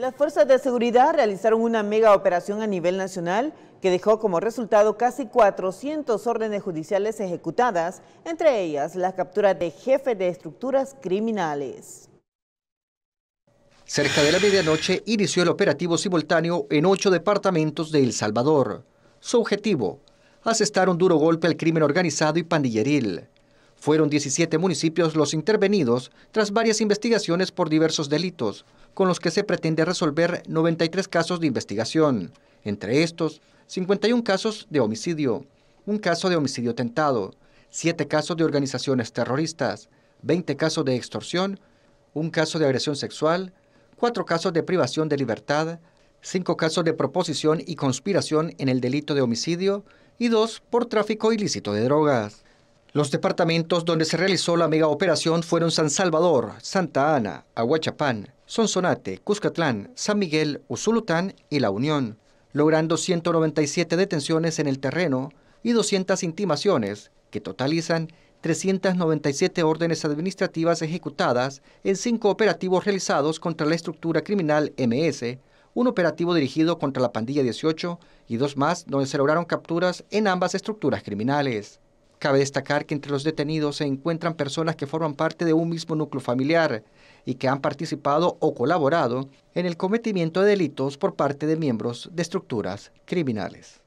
Las fuerzas de seguridad realizaron una mega operación a nivel nacional que dejó como resultado casi 400 órdenes judiciales ejecutadas, entre ellas la captura de jefes de estructuras criminales. Cerca de la medianoche inició el operativo simultáneo en ocho departamentos de El Salvador. Su objetivo, asestar un duro golpe al crimen organizado y pandilleril fueron 17 municipios los intervenidos tras varias investigaciones por diversos delitos, con los que se pretende resolver 93 casos de investigación, entre estos 51 casos de homicidio, un caso de homicidio tentado, 7 casos de organizaciones terroristas, 20 casos de extorsión, un caso de agresión sexual, 4 casos de privación de libertad, 5 casos de proposición y conspiración en el delito de homicidio y 2 por tráfico ilícito de drogas. Los departamentos donde se realizó la mega operación fueron San Salvador, Santa Ana, Aguachapán, Sonsonate, Cuscatlán, San Miguel, Usulután y La Unión, logrando 197 detenciones en el terreno y 200 intimaciones, que totalizan 397 órdenes administrativas ejecutadas en cinco operativos realizados contra la estructura criminal MS, un operativo dirigido contra la pandilla 18 y dos más donde se lograron capturas en ambas estructuras criminales. Cabe destacar que entre los detenidos se encuentran personas que forman parte de un mismo núcleo familiar y que han participado o colaborado en el cometimiento de delitos por parte de miembros de estructuras criminales.